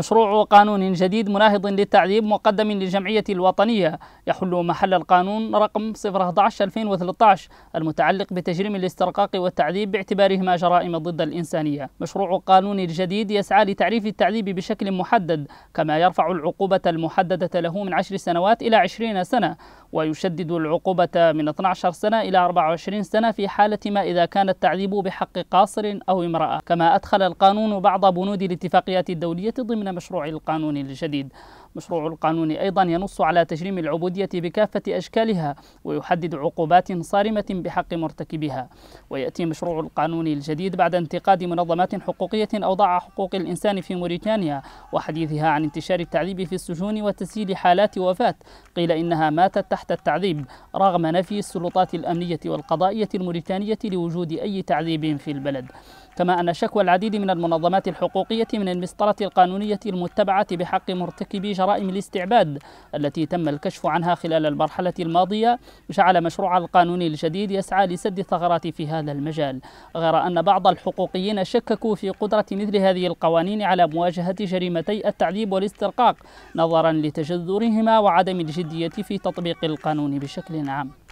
مشروع قانون جديد مناهض للتعذيب مقدم للجمعية الوطنية يحل محل القانون رقم 011-2013 المتعلق بتجريم الاسترقاق والتعذيب باعتبارهما جرائم ضد الإنسانية مشروع قانون الجديد يسعى لتعريف التعذيب بشكل محدد كما يرفع العقوبة المحددة له من عشر سنوات إلى عشرين سنة ويشدد العقوبة من 12 سنة إلى 24 سنة في حالة ما إذا كان التعذيب بحق قاصر أو امرأة كما أدخل القانون بعض بنود الاتفاقيات الدولية ضمن مشروع القانون الجديد مشروع القانون أيضا ينص على تجريم العبودية بكافة أشكالها ويحدد عقوبات صارمة بحق مرتكبها ويأتي مشروع القانون الجديد بعد انتقاد منظمات حقوقية أوضاع حقوق الإنسان في موريتانيا وحديثها عن انتشار التعذيب في السجون وتسجيل حالات وفاة قيل إنها ماتت تحت التعذيب رغم نفي السلطات الأمنية والقضائية الموريتانية لوجود أي تعذيب في البلد كما أن شكوى العديد من المنظمات الحقوقية من المسطرة القانونية المتبعة بحق مرتكبي جرائم الاستعباد التي تم الكشف عنها خلال المرحلة الماضية جعل مشروع القانون الجديد يسعى لسد الثغرات في هذا المجال غير أن بعض الحقوقيين شككوا في قدرة مثل هذه القوانين على مواجهة جريمتي التعذيب والاسترقاق نظرا لتجذرهما وعدم الجدية في تطبيق القانون بشكل عام